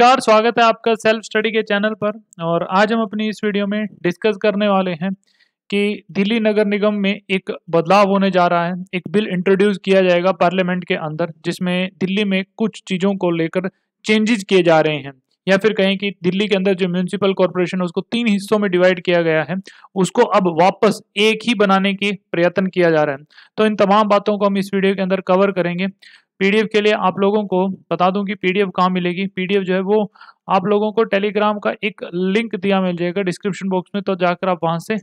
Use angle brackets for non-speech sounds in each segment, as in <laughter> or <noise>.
नमस्कार स्वागत है आपका सेल्फ स्टडी के चैनल पर और आज हम अपनी इस वीडियो में डिस्कस करने वाले हैं कि दिल्ली नगर निगम में एक बदलाव होने जा रहा है एक बिल इंट्रोड्यूस किया जाएगा पार्लियामेंट के अंदर जिसमें दिल्ली में कुछ चीज़ों को लेकर चेंजेस किए जा रहे हैं या फिर कहें कि दिल्ली के अंदर जो म्यूनसिपल कॉरपोरेशन है उसको तीन हिस्सों में डिवाइड किया गया है उसको अब वापस एक ही बनाने की प्रयत्न किया जा रहा है तो इन तमाम बातों को हम इस वीडियो के अंदर कवर करेंगे पीडीएफ के लिए आप लोगों को बता दूं कि पीडीएफ कहाँ मिलेगी पीडीएफ जो है वो आप लोगों को टेलीग्राम का एक लिंक दिया मिल जाएगा डिस्क्रिप्शन बॉक्स में तो जाकर आप वहाँ से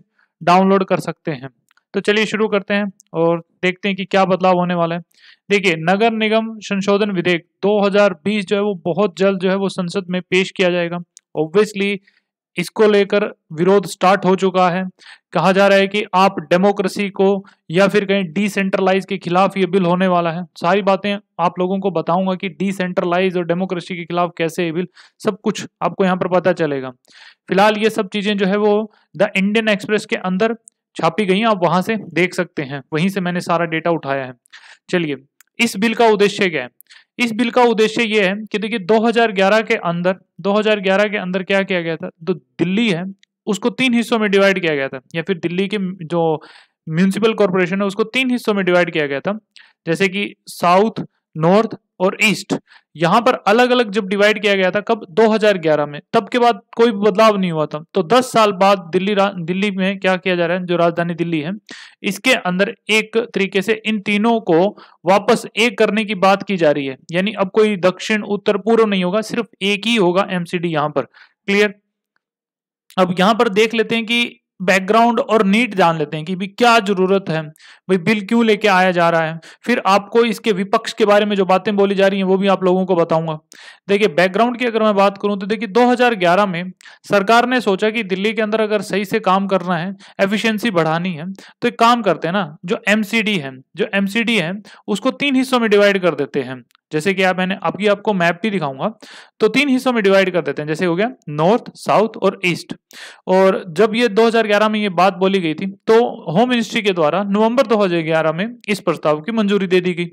डाउनलोड कर सकते हैं तो चलिए शुरू करते हैं और देखते हैं कि क्या बदलाव होने वाला है देखिए नगर निगम संशोधन विधेयक 2020 जो है वो बहुत जल्द जो है वो संसद में पेश किया जाएगा ऑब्वियसली इसको लेकर विरोध स्टार्ट हो चुका है कहा जा रहा है कि आप डेमोक्रेसी को या फिर कहीं डिसेंट्रलाइज के खिलाफ ये बिल होने वाला है सारी बातें आप लोगों को बताऊंगा कि डिसेंट्रलाइज और डेमोक्रेसी के खिलाफ कैसे ये बिल सब कुछ आपको यहाँ पर पता चलेगा फिलहाल ये सब चीज़ें जो है वो द इंडियन एक्सप्रेस के अंदर छापी गई आप वहां से देख सकते हैं वहीं से मैंने सारा डेटा उठाया है चलिए इस बिल का उद्देश्य क्या है इस बिल का उद्देश्य ये है कि देखिए 2011 के अंदर 2011 के अंदर क्या किया गया था तो दिल्ली है उसको तीन हिस्सों में डिवाइड किया गया था या फिर दिल्ली के जो म्यूनिसिपल कॉरपोरेशन है उसको तीन हिस्सों में डिवाइड किया गया था जैसे कि साउथ नॉर्थ और ईस्ट यहां पर अलग अलग जब डिवाइड किया गया था कब 2011 में तब के बाद कोई बदलाव नहीं हुआ था तो 10 साल बाद दिल्ली दिल्ली में क्या किया जा रहा है जो राजधानी दिल्ली है इसके अंदर एक तरीके से इन तीनों को वापस एक करने की बात की जा रही है यानी अब कोई दक्षिण उत्तर पूर्व नहीं होगा सिर्फ एक ही होगा एमसीडी यहां पर क्लियर अब यहां पर देख लेते हैं कि बैकग्राउंड और नीट जान लेते हैं कि भी क्या जरूरत है भाई बिल क्यों लेके आया जा रहा है फिर आपको इसके विपक्ष के बारे में जो बातें बोली जा रही हैं वो भी आप लोगों को बताऊंगा देखिए बैकग्राउंड की अगर मैं बात करूं तो देखिए 2011 में सरकार ने सोचा कि दिल्ली के अंदर अगर सही से काम करना है एफिशियंसी बढ़ानी है तो एक काम करते हैं ना जो एम है जो एम है उसको तीन हिस्सों में डिवाइड कर देते हैं जैसे कि आप मैंने आपकी आपको मैप भी दिखाऊंगा तो तीन हिस्सों में डिवाइड कर देते हैं जैसे हो गया नॉर्थ साउथ और ईस्ट और जब ये 2011 में ये बात बोली गई थी तो होम मिनिस्ट्री के द्वारा नवंबर 2011 में इस प्रस्ताव की मंजूरी दे दी गई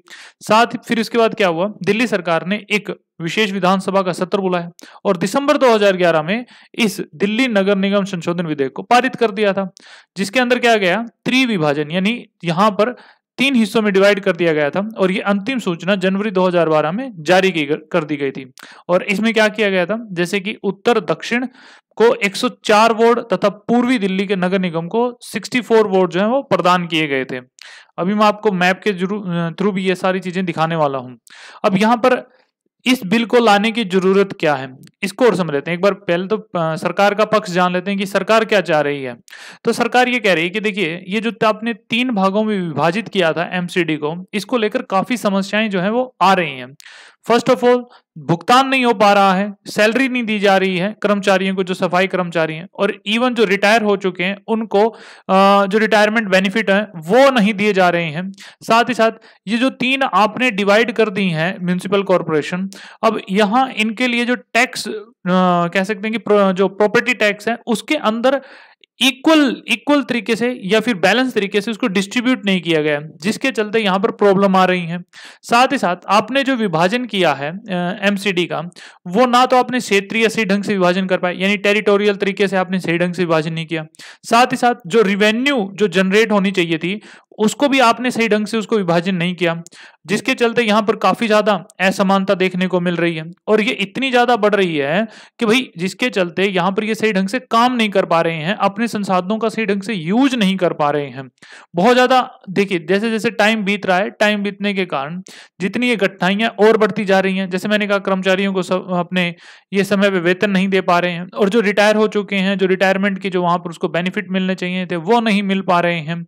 साथ ही फिर इसके बाद क्या हुआ दिल्ली सरकार ने एक विशेष विधानसभा का सत्र बुलाया और दिसंबर 2011 में इस दिल्ली नगर निगम संशोधन विधेयक को पारित कर दिया था जिसके अंदर क्या गया त्रिविभाजन यानी यहां पर तीन हिस्सों में डिवाइड कर दिया गया था और ये अंतिम सूचना जनवरी 2012 में जारी की कर दी गई थी और इसमें क्या किया गया था जैसे कि उत्तर दक्षिण को 104 वार्ड तथा पूर्वी दिल्ली के नगर निगम को 64 वार्ड जो है वो प्रदान किए गए थे अभी मैं आपको मैप के थ्रू भी ये सारी चीजें दिखाने वाला हूं अब यहाँ पर इस बिल को लाने की जरूरत क्या है इसको और समझ लेते हैं एक बार पहले तो सरकार का पक्ष जान लेते हैं कि सरकार क्या चाह रही है तो सरकार ये कह रही है कि देखिए ये जो आपने तीन भागों में विभाजित किया था एमसीडी को इसको लेकर काफी समस्याएं जो है वो आ रही हैं फर्स्ट ऑफ ऑल भुगतान नहीं हो पा रहा है सैलरी नहीं दी जा रही है कर्मचारियों को जो सफाई कर्मचारी हैं और इवन जो रिटायर हो चुके हैं उनको जो रिटायरमेंट बेनिफिट है वो नहीं दिए जा रहे हैं साथ ही साथ ये जो तीन आपने डिवाइड कर दी हैं म्यूनसिपल कॉरपोरेशन अब यहाँ इनके लिए जो टैक्स कह सकते हैं कि जो प्रॉपर्टी टैक्स है उसके अंदर इक्वल इक्वल तरीके से या फिर बैलेंस तरीके से उसको डिस्ट्रीब्यूट नहीं किया गया जिसके चलते यहाँ पर प्रॉब्लम आ रही है साथ ही साथ आपने जो विभाजन किया है एमसीडी का वो ना तो आपने क्षेत्रीय सही ढंग से विभाजन कर पाए यानी टेरिटोरियल तरीके से आपने सही ढंग से विभाजन नहीं किया साथ ही साथ जो रिवेन्यू जो जनरेट होनी चाहिए थी उसको भी आपने सही ढंग से उसको विभाजन नहीं किया जिसके चलते यहां पर काफी ज्यादा असमानता देखने को मिल रही है और ये इतनी ज्यादा बढ़ रही है कि भाई जिसके चलते यहां पर ये सही ढंग से काम नहीं कर पा रहे हैं अपने संसाधनों का सही ढंग से यूज नहीं कर पा रहे हैं बहुत ज्यादा देखिए जैसे जैसे टाइम बीत रहा है टाइम बीतने के कारण जितनी ये कठिनाइयां और बढ़ती जा रही है जैसे मैंने कहा कर्मचारियों को सब अपने ये समय पर वेतन नहीं दे पा रहे हैं और जो रिटायर हो चुके हैं जो रिटायरमेंट की जो वहां पर उसको बेनिफिट मिलने चाहिए थे वो नहीं मिल पा रहे हैं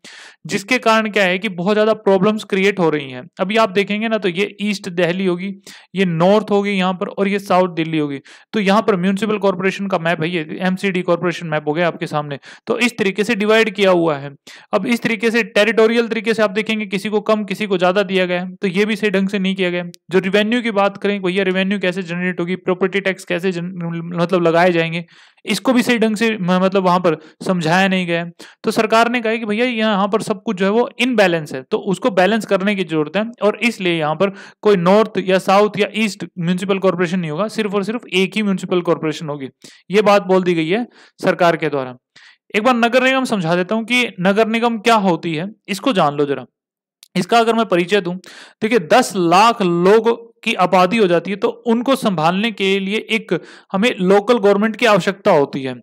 जिसके कारण कारण क्या है कि बहुत ज़्यादा प्रॉब्लम्स क्रिएट हो रही हैं अभी आप देखेंगे ना तो ये ईस्ट दिल्ली होगी ये नॉर्थ होगी यहाँ पर और ये साउथ दिल्ली होगी तो यहाँ पर म्यूनसिपल कॉर्पोरेशन का मैप है ये एम कॉरपोरेशन मैप हो गया आपके सामने तो इस तरीके से डिवाइड किया हुआ है अब इस तरीके से टेरिटोरियल तरीके से आप देखेंगे किसी को कम किसी को ज़्यादा दिया गया तो ये भी सही ढंग से नहीं किया गया जो रिवेन्यू की बात करें भैया रिवेन्यू कैसे जनरेट होगी प्रॉपर्टी टैक्स कैसे मतलब लगाए जाएंगे इसको भी सही ढंग से मतलब वहां पर समझाया नहीं गया तो सरकार ने कहा कि भैया यहाँ पर सब कुछ जो है वो इनबैलेंस है तो उसको बैलेंस करने की जरूरत है और इसलिए यहाँ पर कोई नॉर्थ या साउथ या ईस्ट म्यूनिसिपल कॉरपोरेशन नहीं होगा सिर्फ और सिर्फ एक ही म्यूनिसिपल कॉरपोरेशन होगी ये बात बोल दी गई है सरकार के द्वारा एक बार नगर निगम समझा देता हूँ कि नगर निगम क्या होती है इसको जान लो जरा इसका अगर मैं परिचय दूं देखिए दस लाख लोग की आबादी हो जाती है तो उनको संभालने के लिए एक हमें लोकल गवर्नमेंट की आवश्यकता होती है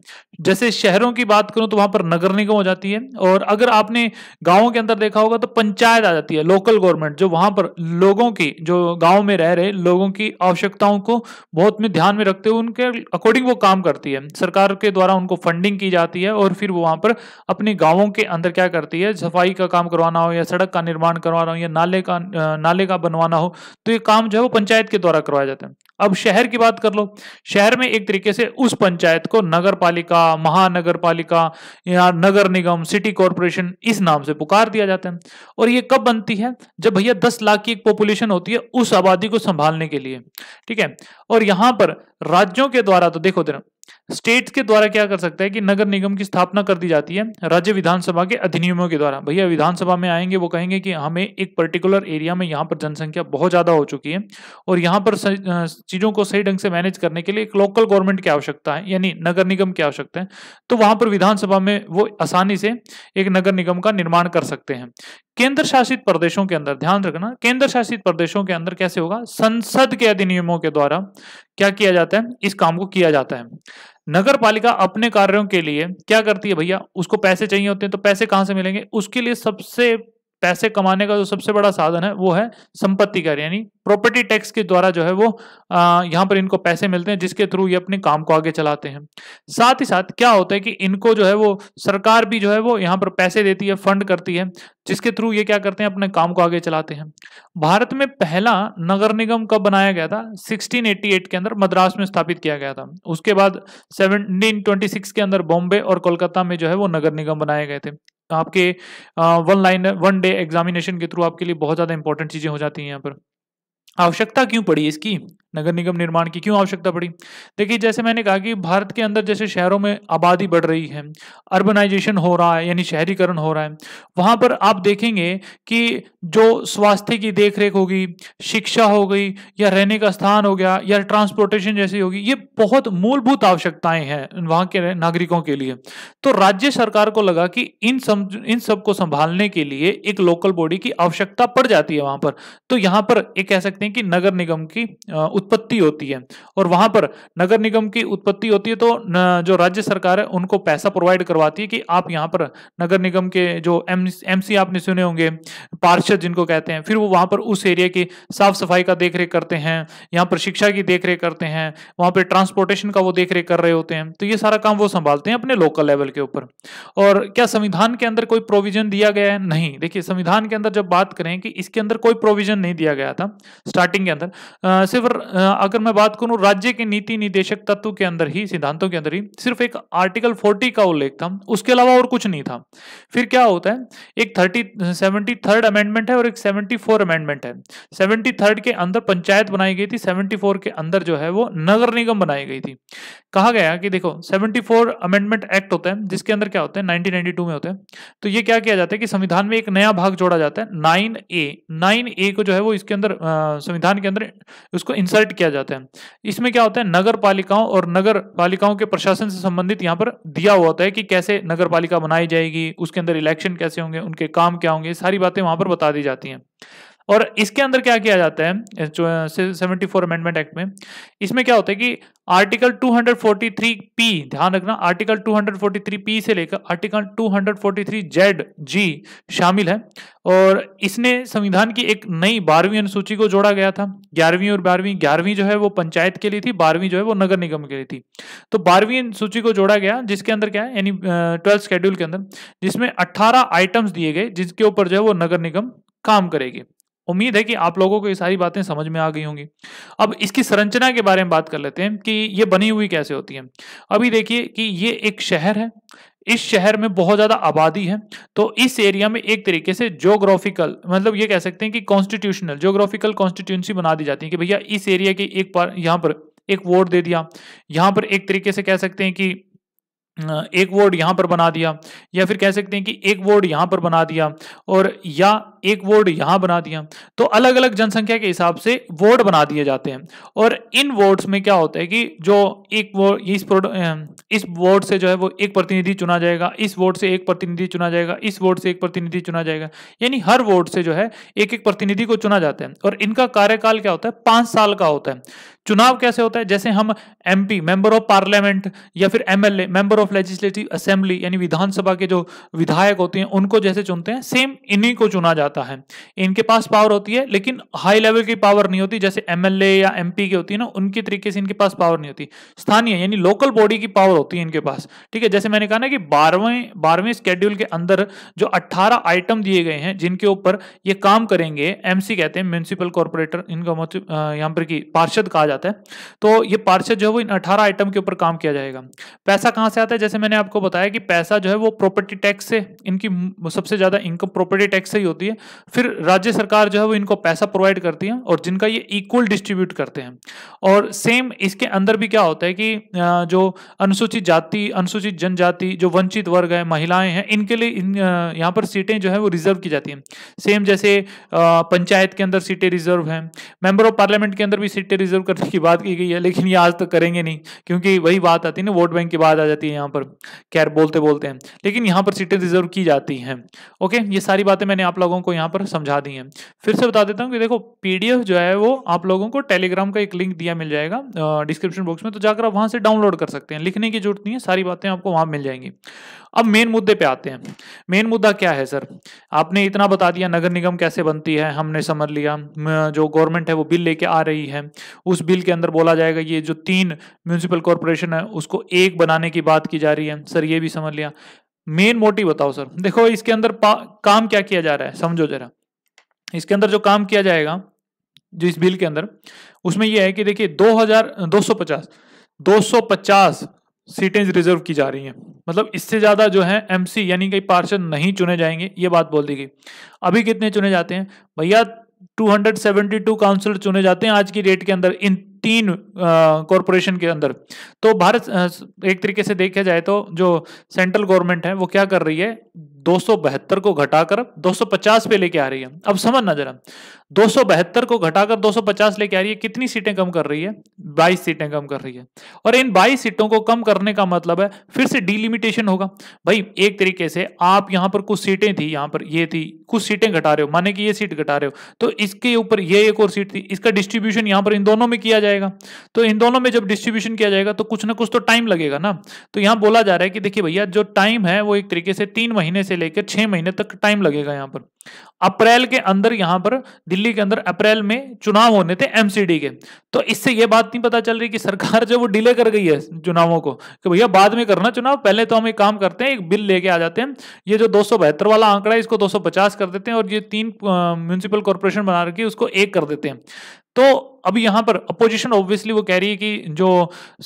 जैसे शहरों की बात करूं तो वहां पर नगर निगम हो जाती है और अगर आपने गाँव के अंदर देखा होगा तो पंचायत आ जाती है लोकल गवर्नमेंट जो वहां पर लोगों की जो गाँव में रह रहे लोगों की आवश्यकताओं को बहुत में ध्यान में रखते हुए उनके अकॉर्डिंग वो काम करती है सरकार के द्वारा उनको फंडिंग की जाती है और फिर वो वहां पर अपने गाँवों के अंदर क्या करती है सफाई का काम करवाना हो या सड़क का निर्माण करवाना हो या नाले का नाले का बनवाना हो तो ये काम जो है वो पंचायत के द्वारा करवाए जाते हैं अब शहर की बात कर लो शहर में एक तरीके से उस पंचायत को नगर पालिका महानगर पालिका या नगर निगम सिटी कॉरपोरेशन इस नाम से पुकार दिया जाता है और ये कब बनती है जब भैया दस लाख की एक पॉपुलेशन होती है उस आबादी को संभालने के लिए ठीक है और यहां पर राज्यों के द्वारा तो देखो देना स्टेट के द्वारा क्या कर सकता है कि नगर निगम की स्थापना कर दी जाती है राज्य विधानसभा के अधिनियमों के द्वारा भैया विधानसभा में आएंगे वो कहेंगे कि हमें एक पर्टिकुलर एरिया में यहाँ पर जनसंख्या बहुत ज़्यादा हो चुकी है और यहाँ पर चीज़ों को सही ढंग से मैनेज करने के लिए एक लोकल गवर्नमेंट की आवश्यकता है यानी नगर निगम की आवश्यकता है तो वहां पर विधानसभा में वो आसानी से एक नगर निगम का निर्माण कर सकते हैं केंद्र शासित प्रदेशों के अंदर ध्यान रखना केंद्र शासित प्रदेशों के अंदर कैसे होगा संसद के अधिनियमों के द्वारा क्या किया जाता है इस काम को किया जाता है नगर पालिका अपने कार्यों के लिए क्या करती है भैया उसको पैसे चाहिए होते हैं तो पैसे कहां से मिलेंगे उसके लिए सबसे पैसे कमाने का जो सबसे बड़ा साधन है वो है संपत्ति कर यानी प्रॉपर्टी टैक्स के द्वारा जो है वो यहाँ पर इनको पैसे मिलते हैं जिसके थ्रू ये अपने काम को आगे चलाते हैं साथ ही साथ क्या होता है कि इनको जो है वो सरकार भी जो है वो यहाँ पर पैसे देती है फंड करती है जिसके थ्रू ये क्या करते हैं अपने काम को आगे चलाते हैं भारत में पहला नगर निगम कब बनाया गया था सिक्सटीन के अंदर मद्रास में स्थापित किया गया था उसके बाद सेवनटीन के अंदर बॉम्बे और कोलकाता में जो है वो नगर निगम बनाए गए थे आपके one line one day examination के थ्रू आपके लिए बहुत ज़्यादा इंपॉर्टेंट चीज़ें हो जाती हैं यहाँ पर आवश्यकता क्यों पड़ी इसकी नगर निगम निर्माण की क्यों आवश्यकता पड़ी देखिए जैसे मैंने कहा कि भारत के अंदर जैसे शहरों में आबादी बढ़ रही है अर्बनाइजेशन हो रहा है यानी शहरीकरण हो रहा है वहां पर आप देखेंगे कि जो स्वास्थ्य की देखरेख होगी शिक्षा हो गई या रहने का स्थान हो गया या ट्रांसपोर्टेशन जैसी होगी ये बहुत मूलभूत आवश्यकताएं हैं वहाँ के नागरिकों के लिए तो राज्य सरकार को लगा कि इन सम इन सबको संभालने के लिए एक लोकल बॉडी की आवश्यकता पड़ जाती है वहाँ पर तो यहाँ पर एक कह सकते हैं हैं कि नगर निगम की उत्पत्ति होती है और वहां पर नगर निगम की उत्पत्ति होती है तो जो राज्य सरकार है उनको पैसा प्रोवाइड करवाती है कि आप यहाँ पर नगर निगम के जो एम सी आपने सुने होंगे पार्षद जिनको कहते हैं फिर वो वहां पर उस एरिया की साफ सफाई का देख करते हैं यहाँ पर शिक्षा की देख करते हैं वहां पर ट्रांसपोर्टेशन का वो देख कर रहे होते हैं तो ये सारा काम वो संभालते हैं अपने लोकल लेवल के ऊपर और क्या संविधान के अंदर कोई प्रोविजन दिया गया है नहीं देखिए संविधान के अंदर जब बात करें कि इसके अंदर कोई प्रोविजन नहीं दिया गया था स्टार्टिंग के अंदर सिर्फ अगर मैं बात करूं राज्य के नीति निदेशक तत्व के अंदर ही सिद्धांतों के अंदर ही सिर्फ एक आर्टिकल फोर्टी का उल्लेख था उसके अलावा और कुछ नहीं था फिर क्या होता है एक थर्टी सेवेंटी थर्ड अमेंडमेंट है और एक सेवेंटी फोर अमेंडमेंट है सेवेंटी थर्ड के अंदर पंचायत बनाई गई थी सेवेंटी फोर के अंदर जो है वो नगर निगम बनाई गई थी कहा गया कि देखो सेवेंटी फोर अमेंडमेंट एक्ट होता है जिसके अंदर क्या होता है नाइनटीन नाइनटी टू में होता है तो ये क्या किया जाता है कि संविधान में एक नया भाग जोड़ा जाता है नाइन ए नाइन ए को जो है वो इसके अंदर संविधान के अंदर उसको इंसर्ट किया जाता है इसमें क्या होता है नगर पालिकाओं और नगर पालिकाओं के प्रशासन से संबंधित यहाँ पर दिया हुआ होता है कि कैसे नगर पालिका बनाई जाएगी उसके अंदर इलेक्शन कैसे होंगे उनके काम क्या होंगे सारी बातें वहां पर बता दी जाती हैं और इसके अंदर क्या किया जाता है जो सेवेंटी फोर अमेंडमेंट एक्ट में इसमें क्या होता है कि आर्टिकल 243 पी ध्यान रखना आर्टिकल 243 पी से लेकर आर्टिकल 243 जेड जी शामिल है और इसने संविधान की एक नई बारहवीं अनुसूची को जोड़ा गया था ग्यारहवीं और बारहवीं ग्यारहवीं जो है वो पंचायत के लिए थी बारहवीं जो है वो नगर निगम के लिए थी तो बारहवीं अनुसूची को जोड़ा गया जिसके अंदर क्या है यानी ट्वेल्थ शेड्यूल के अंदर जिसमें अट्ठारह आइटम्स दिए गए जिसके ऊपर जो है वो नगर निगम काम करेगी उम्मीद है कि आप लोगों को ये सारी बातें समझ में आ गई होंगी अब इसकी संरचना के बारे में बात कर लेते हैं कि ये बनी हुई कैसे होती है अभी देखिए कि ये एक शहर है इस शहर में बहुत ज़्यादा आबादी है तो इस एरिया में एक तरीके से जोग्राफिकल मतलब ये कह सकते हैं कि कॉन्स्टिट्यूशनल जोग्राफिकल कॉन्स्टिट्यूंसी बना दी जाती है कि भैया इस एरिया के एक पर यहाँ पर एक वोट दे दिया यहाँ पर एक तरीके से कह सकते हैं कि एक वर्ड यहां पर बना दिया या फिर कह सकते हैं कि एक वर्ड यहां पर बना दिया और या एक वर्ड यहां बना दिया तो अलग अलग जनसंख्या के हिसाब से वर्ड बना दिए जाते हैं और इन वर्ड्स में क्या होता है कि जो एक वर्ड इस इस वर्ड से जो है वो एक प्रतिनिधि चुना जाएगा इस वर्ड से एक प्रतिनिधि चुना जाएगा इस वर्ड से एक प्रतिनिधि चुना जाएगा यानी हर वर्ड से जो है एक एक प्रतिनिधि को चुना जाता है और इनका कार्यकाल क्या होता है पांच साल का होता है चुनाव कैसे होता है जैसे हम एमपी मेंबर ऑफ पार्लियामेंट या फिर MLA member of of legislative assembly यानी विधानसभा के जो विधायक होते हैं उनको जैसे चुनते हैं सेम इन्हीं को चुना जाता है इनके पास पावर होती है लेकिन हाई लेवल की पावर नहीं होती जैसे एमएलए या एमपी की होती है ना उनके तरीके से इनके पास पावर नहीं होती स्थानीय यानी लोकल बॉडी की पावर होती है इनके पास ठीक है जैसे मैंने कहा ना कि बारहवें बारहवें स्केड्यूल के अंदर जो अट्ठारह आइटम दिए गए हैं जिनके ऊपर ये काम करेंगे एमसी कहते हैं म्यूनसिपल कॉरपोरेटर इनका मतलब यहाँ पर पार्षद कहा जाता है तो ये पार्षद जो है वो इन अठारह आइटम के ऊपर काम किया जाएगा पैसा कहाँ से आता है है जैसे मैंने आपको बताया कि पैसा जो है वो प्रॉपर्टी टैक्स से इनकी सबसे ज़्यादा इनकम प्रॉपर्टी टैक्स से ही होती है फिर राज्य सरकार जो है वो इनको पैसा प्रोवाइड करती है और जिनका ये इक्वल डिस्ट्रीब्यूट करते हैं और सेम इसके अंदर भी क्या होता है कि जो अनुसूचित जाति अनुसूचित जनजाति जो वंचित वर्ग है महिलाएं हैं इनके लिए इन यहाँ पर सीटें जो है वो रिजर्व की जाती हैं सेम जैसे पंचायत के अंदर सीटें रिजर्व हैं मेंबर ऑफ पार्लियामेंट के अंदर भी सीटें रिजर्व करने की बात की गई है लेकिन ये आज तक करेंगे नहीं क्योंकि वही बात आती है ना वोट बैंक की बात आ जाती है यहाँ पर कैर बोलते बोलते हैं लेकिन यहाँ पर सीटें रिजर्व की जाती हैं ओके ये सारी बातें मैंने आप लोगों को यहाँ पर समझा दी हैं फिर से बता देता हूँ कि देखो पीडीएफ जो है वो आप लोगों को टेलीग्राम का एक लिंक दिया मिल जाएगा डिस्क्रिप्शन बॉक्स में तो जाकर आप वहाँ से डाउनलोड कर सकते हैं लिखने की जरूरत नहीं है सारी बातें आपको वहाँ मिल जाएंगी अब मेन मुद्दे पे आते हैं मेन मुद्दा क्या है सर आपने इतना बता दिया नगर निगम कैसे बनती है हमने समझ लिया जो गवर्नमेंट है वो बिल लेके आ रही है उस बिल के अंदर बोला जाएगा ये जो तीन म्यूनसिपल कॉरपोरेशन है उसको एक बनाने की बात की जा रही है सर ये भी समझ लिया मेन मोटिव बताओ सर देखो इसके अंदर काम क्या किया जा रहा है समझो जरा इसके अंदर जो काम किया जाएगा जो इस बिल के अंदर उसमें यह है कि देखिए दो हजार दो सौ पचास दो सौ पचास सीटें रिजर्व की जा रही हैं मतलब इससे ज़्यादा जो है एमसी यानी कि पार्षद नहीं चुने जाएंगे ये बात बोल दी गई अभी कितने चुने जाते हैं भैया 272 काउंसिलर चुने जाते हैं आज की डेट के अंदर इन तीन कॉरपोरेशन के अंदर तो भारत एक तरीके से देखा जाए तो जो सेंट्रल गवर्नमेंट है वो क्या कर रही है दो को घटाकर 250 पे लेके आ रही है अब समझना जरा दो को घटाकर 250 लेके आ रही है कितनी सीटें कम कर रही है 22 सीटें कम कर रही है और इन 22 सीटों को कम करने का मतलब है फिर से डिलिमिटेशन होगा भाई एक तरीके से आप यहां पर कुछ सीटें थी यहां पर ये थी कुछ सीटें घटा रहे हो माने कि ये सीट घटा रहे हो तो इसके ऊपर ये एक और सीट थी इसका डिस्ट्रीब्यूशन यहां पर इन दोनों में किया जाएगा तो इन दोनों में जब डिस्ट्रीब्यूशन किया जाएगा तो कुछ ना कुछ तो टाइम लगेगा ना तो यहां बोला जा रहा है कि देखिए भैया जो टाइम है वो एक तरीके से तीन महीने से लेकर छह महीने तक टाइम लगेगा यहां पर अप्रैल के अंदर यहां पर दिल्ली के अंदर अप्रैल में चुनाव होने थे एमसीडी के तो इससे यह बात नहीं पता चल रही कि सरकार <laughs> जो वो डिले कर गई है चुनावों को कि भैया बाद में करना चुनाव पहले तो हम एक काम करते हैं एक बिल लेके आ जाते हैं ये जो दो वाला आंकड़ा है इसको 250 कर देते हैं और ये तीन म्यूनसिपल कॉरपोरेशन बना रखी है उसको एक कर देते हैं तो अभी यहां पर अपोजिशन ऑब्वियसली वो कह रही है कि जो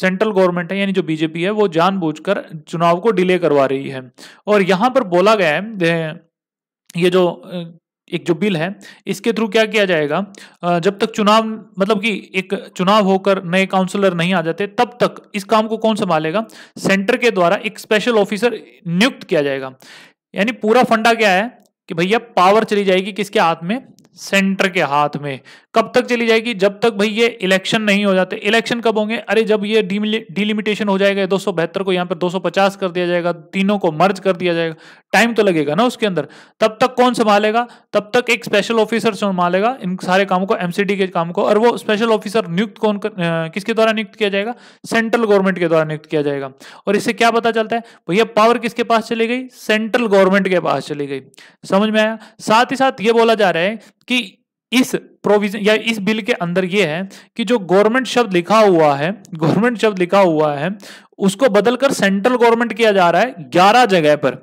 सेंट्रल गवर्नमेंट है यानी जो बीजेपी है वो जानबूझकर चुनाव को डिले करवा रही है और यहां पर बोला गया है ये जो एक जो बिल है इसके थ्रू क्या किया जाएगा जब तक चुनाव मतलब कि एक चुनाव होकर नए काउंसलर नहीं आ जाते तब तक इस काम को कौन संभालेगा सेंटर के द्वारा एक स्पेशल ऑफिसर नियुक्त किया जाएगा यानी पूरा फंडा क्या है कि भैया पावर चली जाएगी किसके हाथ में सेंटर के हाथ में कब तक चली जाएगी जब तक भाई ये इलेक्शन नहीं हो जाते इलेक्शन कब होंगे अरे जब ये डिलिमिटेशन हो जाएगा दो सौ बहत्तर को यहाँ पर 250 कर दिया जाएगा तीनों को मर्ज कर दिया जाएगा टाइम तो लगेगा ना उसके अंदर तब तक कौन संभालेगा तब तक एक स्पेशल ऑफिसर संभालेगा इन सारे कामों को एमसीडी के काम को और वो स्पेशल ऑफिसर नियुक्त कौन कर, किसके द्वारा नियुक्त किया जाएगा सेंट्रल गवर्नमेंट के द्वारा नियुक्त किया जाएगा और इससे क्या पता चलता है भैया पावर किसके पास चली गई सेंट्रल गवर्नमेंट के पास चली गई समझ में आया साथ ही साथ ये बोला जा रहा है कि इस प्रोविजन या इस बिल के अंदर यह है कि जो गवर्नमेंट शब्द लिखा हुआ है गवर्नमेंट शब्द लिखा हुआ है उसको बदलकर सेंट्रल गवर्नमेंट किया जा रहा है ग्यारह जगह पर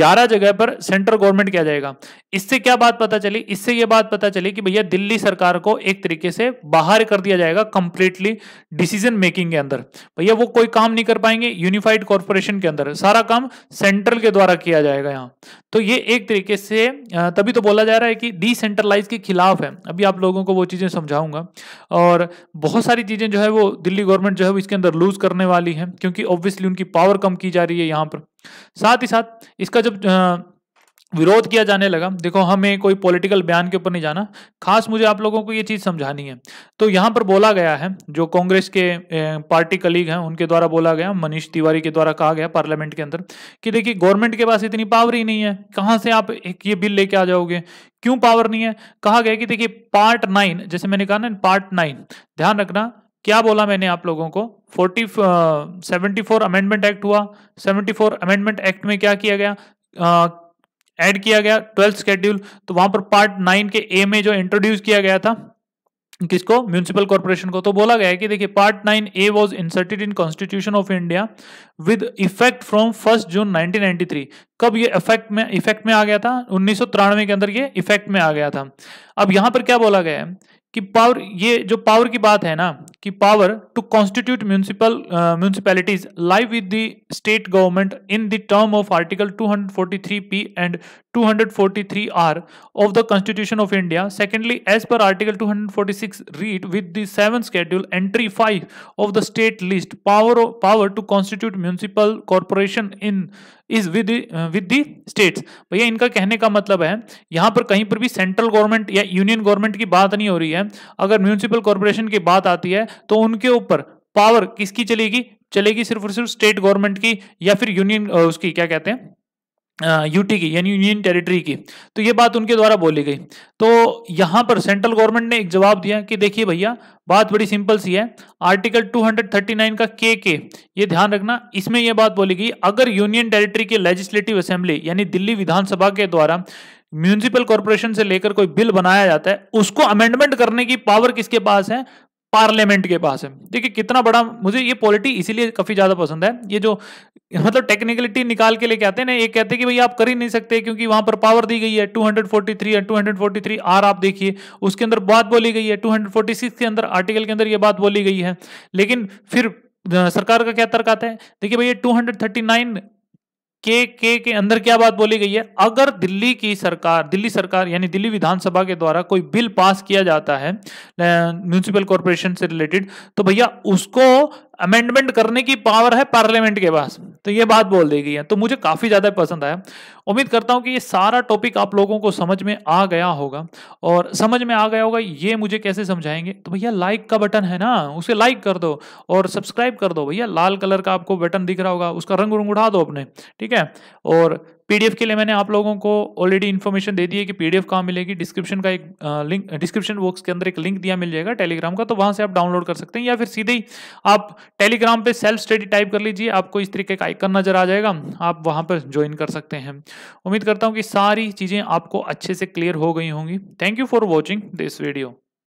ग्यारह जगह पर सेंट्रल गवर्नमेंट किया जाएगा इससे क्या बात पता चली इससे यह बात पता चली कि भैया दिल्ली सरकार को एक तरीके से बाहर कर दिया जाएगा कंप्लीटली डिसीजन मेकिंग के अंदर भैया वो कोई काम नहीं कर पाएंगे यूनिफाइड कॉर्पोरेशन के अंदर सारा काम सेंट्रल के द्वारा किया जाएगा यहाँ तो ये एक तरीके से तभी तो बोला जा रहा है कि डिसेंट्रलाइज के खिलाफ है अभी आप लोगों को वो चीज़ें समझाऊंगा और बहुत सारी चीज़ें जो है वो दिल्ली गवर्नमेंट जो है वो इसके अंदर लूज़ करने वाली है क्योंकि ऑब्वियसली उनकी पावर कम की जा रही है यहाँ पर साथ ही साथ इसका जब विरोध किया जाने लगा देखो हमें कोई पॉलिटिकल बयान के ऊपर नहीं जाना खास मुझे आप लोगों को ये चीज़ समझानी है तो यहाँ पर बोला गया है जो कांग्रेस के पार्टी कलीग हैं उनके द्वारा बोला गया मनीष तिवारी के द्वारा कहा गया पार्लियामेंट के अंदर कि देखिए गवर्नमेंट के पास इतनी पावर ही नहीं है कहाँ से आप एक ये बिल लेके आ जाओगे क्यों पावर नहीं है कहा गया कि देखिए पार्ट नाइन जैसे मैंने कहा ना पार्ट नाइन ध्यान रखना क्या बोला मैंने आप लोगों को forty seventy four amendment act हुआ सेवेंटी फोर अमेंडमेंट एक्ट में क्या किया गया ऐड किया गया ट्वेल्थ स्केड्यूल तो वहां पर पार्ट नाइन के ए में जो इंट्रोड्यूस किया गया था किसको म्यूनिसिपल कॉर्पोरेशन को तो बोला गया कि देखिए part nine A was inserted in constitution of India with effect from first June 1993 कब ये इफेक्ट में इफेक्ट में आ गया था उन्नीस के अंदर ये इफेक्ट में आ गया था अब यहां पर क्या बोला गया है कि पावर ये जो पावर की बात है ना की power to constitute municipal municipalities live with the state government in the term of article 243 P and 243 R of the constitution of India secondly as per article 246 read with the seven schedule entry five of the state list power power to constitute municipal corporation in is with with the states भैया इनका कहने का मतलब है यहाँ पर कहीं पर भी सेंट्रल गवर्नमेंट या यूनियन गवर्नमेंट की बात नहीं हो रही है अगर म्यूनसिपल कॉरपोरेशन की बात आती है तो उनके ऊपर पावर किसकी चलेगी चलेगी सिर्फ और सिर्फ स्टेट गवर्नमेंट की या फिर यूनियन उसकी क्या कहते हैं यूटी की यानी यूनियन टेरिटरी की तो ये बात उनके द्वारा बोली गई तो यहां पर सेंट्रल गवर्नमेंट ने एक जवाब दिया कि देखिए भैया बात बड़ी सिंपल सी है आर्टिकल 239 का के के ये ध्यान रखना इसमें ये बात बोली गई अगर यूनियन टेरिटरी के लेजिस्लेटिव असेंबली यानी दिल्ली विधानसभा के द्वारा म्यूनिसिपल कॉर्पोरेशन से लेकर कोई बिल बनाया जाता है उसको अमेंडमेंट करने की पावर किसके पास है पार्लियामेंट के पास है देखिए कितना बड़ा मुझे ये पॉलिटी इसीलिए काफ़ी ज़्यादा पसंद है ये जो मतलब टेक्निकलिटी निकाल के लेके आते हैं ना ये कहते हैं कि भाई आप कर ही नहीं सकते क्योंकि वहां पर पावर दी गई है 243 एंड 243 आर आप देखिए उसके अंदर बात बोली गई है 246 के अंदर आर्टिकल के अंदर ये बात बोली गई है लेकिन फिर सरकार का क्या तर्क आता है देखिए भैया ये हंड्रेड के के के अंदर क्या बात बोली गई है अगर दिल्ली की सरकार दिल्ली सरकार यानी दिल्ली विधानसभा के द्वारा कोई बिल पास किया जाता है म्यूनिसिपल कॉरपोरेशन से रिलेटेड तो भैया उसको अमेंडमेंट करने की पावर है पार्लियामेंट के पास तो ये बात बोल दी गई है तो मुझे काफ़ी ज़्यादा पसंद आया उम्मीद करता हूँ कि ये सारा टॉपिक आप लोगों को समझ में आ गया होगा और समझ में आ गया होगा ये मुझे कैसे समझाएंगे तो भैया लाइक का बटन है ना उसे लाइक कर दो और सब्सक्राइब कर दो भैया लाल कलर का आपको बटन दिख रहा होगा उसका रंग रंग उड़ा दो अपने ठीक है और पीडीएफ के लिए मैंने आप लोगों को ऑलरेडी इन्फॉर्मेशन दे दी है कि पीडीएफ कहाँ मिलेगी डिस्क्रिप्शन का एक लिंक डिस्क्रिप्शन बॉक्स के अंदर एक लिंक दिया मिल जाएगा टेलीग्राम का तो वहां से आप डाउनलोड कर सकते हैं या फिर सीधे ही आप टेलीग्राम पे सेल्फ स्टडी टाइप कर लीजिए आपको इस तरीके का आइकन नजर आ जाएगा आप वहां पर ज्वाइन कर सकते हैं उम्मीद करता हूँ कि सारी चीज़ें आपको अच्छे से क्लियर हो गई होंगी thank you for watching this video